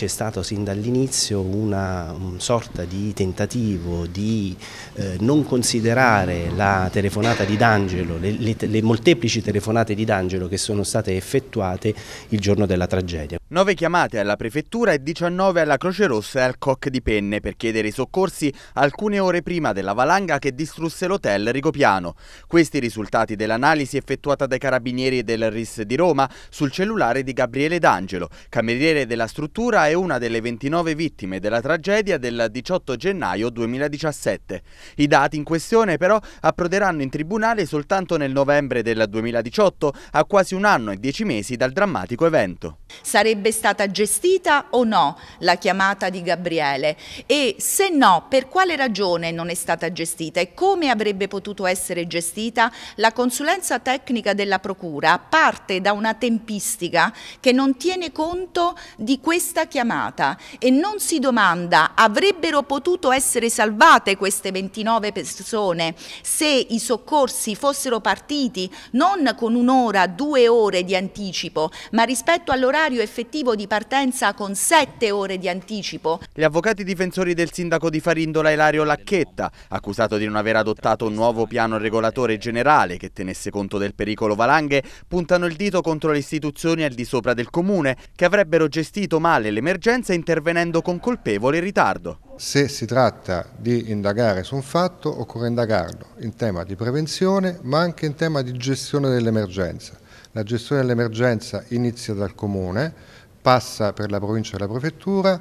c'è stato sin dall'inizio una, sorta di tentativo di eh, non considerare la telefonata di D'Angelo, le, le, le molteplici telefonate di D'Angelo che sono state effettuate il giorno della tragedia. 9 chiamate alla prefettura e 19 alla Croce Rossa e al Coc di Penne per chiedere i soccorsi alcune ore prima della valanga che distrusse l'hotel Rigopiano. Questi risultati dell'analisi effettuata dai carabinieri del RIS di Roma sul cellulare di Gabriele D'Angelo, cameriere della struttura e una delle 29 vittime della tragedia del 18 gennaio 2017. I dati in questione però approderanno in tribunale soltanto nel novembre del 2018, a quasi un anno e dieci mesi dal drammatico evento. Sarebbe sarebbe stata gestita o no la chiamata di Gabriele e se no per quale ragione non è stata gestita e come avrebbe potuto essere gestita la consulenza tecnica della Procura parte da una tempistica che non tiene conto di questa chiamata e non si domanda avrebbero potuto essere salvate queste 29 persone se i soccorsi fossero partiti non con un'ora, due ore di anticipo ma rispetto all'orario effettivo effettivo di partenza con sette ore di anticipo. Gli avvocati difensori del sindaco di Farindola Ilario Lacchetta, accusato di non aver adottato un nuovo piano regolatore generale che tenesse conto del pericolo valanghe, puntano il dito contro le istituzioni al di sopra del comune, che avrebbero gestito male l'emergenza intervenendo con colpevole ritardo. Se si tratta di indagare su un fatto, occorre indagarlo in tema di prevenzione, ma anche in tema di gestione dell'emergenza. La gestione dell'emergenza inizia dal comune, passa per la provincia e la prefettura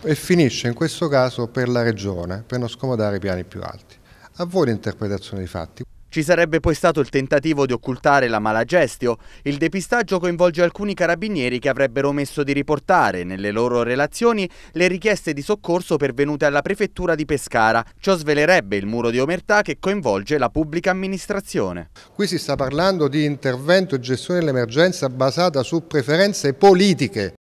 e finisce in questo caso per la regione, per non scomodare i piani più alti. A voi l'interpretazione dei fatti. Ci sarebbe poi stato il tentativo di occultare la mala malagestio. Il depistaggio coinvolge alcuni carabinieri che avrebbero omesso di riportare nelle loro relazioni le richieste di soccorso pervenute alla prefettura di Pescara. Ciò svelerebbe il muro di omertà che coinvolge la pubblica amministrazione. Qui si sta parlando di intervento e gestione dell'emergenza basata su preferenze politiche